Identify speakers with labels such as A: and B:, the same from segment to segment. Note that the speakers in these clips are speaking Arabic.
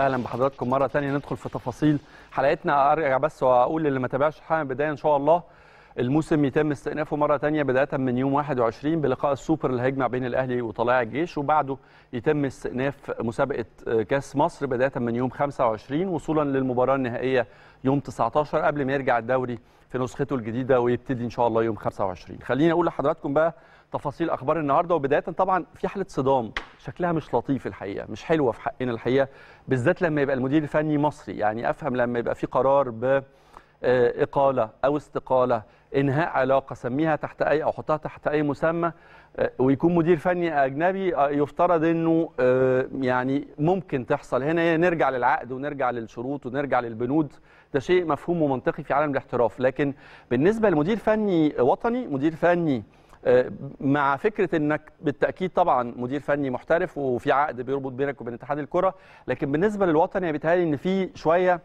A: اهلا بحضراتكم مره ثانيه ندخل في تفاصيل حلقتنا ارجع بس واقول اللي ما تابعش الحلقه من البدايه ان شاء الله الموسم يتم استئنافه مره ثانيه بدايه من يوم 21 بلقاء السوبر اللي هيجمع بين الاهلي وطلائع الجيش وبعده يتم استئناف مسابقه كاس مصر بدايه من يوم 25 وصولا للمباراه النهائيه يوم 19 قبل ما يرجع الدوري في نسخته الجديده ويبتدي ان شاء الله يوم 25 خليني اقول لحضراتكم بقى تفاصيل اخبار النهارده وبدايه طبعا في حاله صدام شكلها مش لطيف الحقيقه مش حلوه في حقنا الحقيقه بالذات لما يبقى المدير الفني مصري يعني افهم لما يبقى في قرار ب آه، اقاله او استقاله انهاء علاقه سميها تحت اي او حطها تحت اي مسمى آه، ويكون مدير فني اجنبي آه، يفترض انه آه، يعني ممكن تحصل هنا إيه، نرجع للعقد ونرجع للشروط ونرجع للبنود ده شيء مفهوم ومنطقي في عالم الاحتراف لكن بالنسبه لمدير فني وطني مدير فني مع فكره انك بالتاكيد طبعا مدير فني محترف وفي عقد بيربط بينك وبين اتحاد الكره لكن بالنسبه للوطني يعني بيتهيألي ان في شويه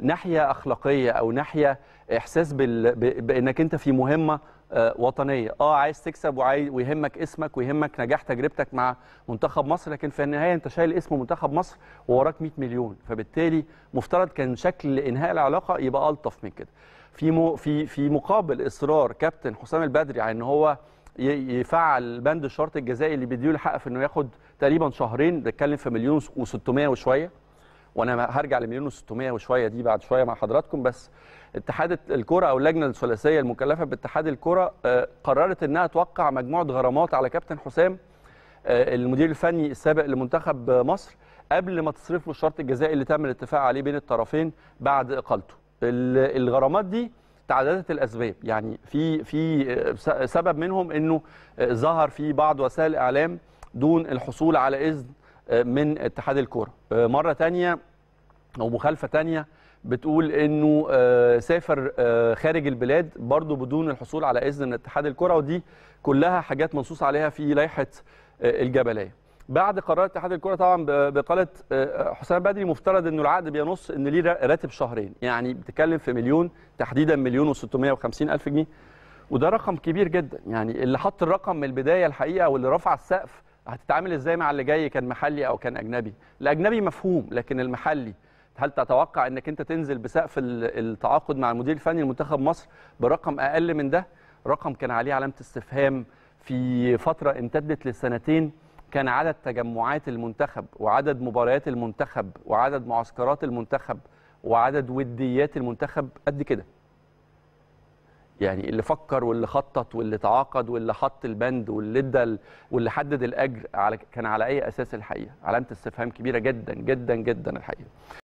A: ناحيه اخلاقيه او ناحيه احساس بال... بانك انت في مهمه آه، وطنيه اه عايز تكسب وعايز ويهمك اسمك ويهمك نجاح تجربتك مع منتخب مصر لكن في النهايه انت شايل اسم منتخب مصر ووراك 100 مليون فبالتالي مفترض كان شكل انهاء العلاقه يبقى الطف من كده في م... في في مقابل اصرار كابتن حسام البدري على ان هو يفعل بند الشرط الجزائي اللي بيديله الحق في انه ياخد تقريبا شهرين بنتكلم في مليون و600 وشويه وانا هرجع لمليون و600 وشويه دي بعد شويه مع حضراتكم بس اتحاد الكره او اللجنه الثلاثيه المكلفه باتحاد الكره آه، قررت انها توقع مجموعه غرامات على كابتن حسام آه، المدير الفني السابق لمنتخب مصر قبل ما تصرف له الشرط الجزائي اللي تم الاتفاق عليه بين الطرفين بعد اقالته الغرامات دي تعددت الاسباب يعني في في آه، سبب منهم انه ظهر في بعض وسائل الاعلام دون الحصول على اذن من اتحاد الكوره آه، مره ثانيه او مخالفه ثانيه بتقول انه آه، سافر آه، خارج البلاد برضه بدون الحصول على اذن من اتحاد الكره ودي كلها حاجات منصوص عليها في لائحه الجبليه بعد قرار اتحاد الكره طبعا بقالت حسام بدري مفترض انه العقد بينص ان ليه راتب شهرين يعني بتتكلم في مليون تحديدا مليون و650 الف جنيه وده رقم كبير جدا يعني اللي حط الرقم من البدايه الحقيقه واللي رفع السقف هتتعامل ازاي مع اللي جاي كان محلي او كان اجنبي الاجنبي مفهوم لكن المحلي هل تتوقع انك انت تنزل بسقف التعاقد مع المدير الفني لمنتخب مصر برقم اقل من ده رقم كان عليه علامه استفهام في فتره امتدت لسنتين كان عدد تجمعات المنتخب وعدد مباريات المنتخب وعدد معسكرات المنتخب وعدد وديات المنتخب قد كده يعني اللي فكر واللي خطط واللي تعاقد واللي حط البند واللي ادى واللي حدد الاجر على كان على اي اساس الحقيقه علامه استفهام كبيره جدا جدا جدا الحقيقه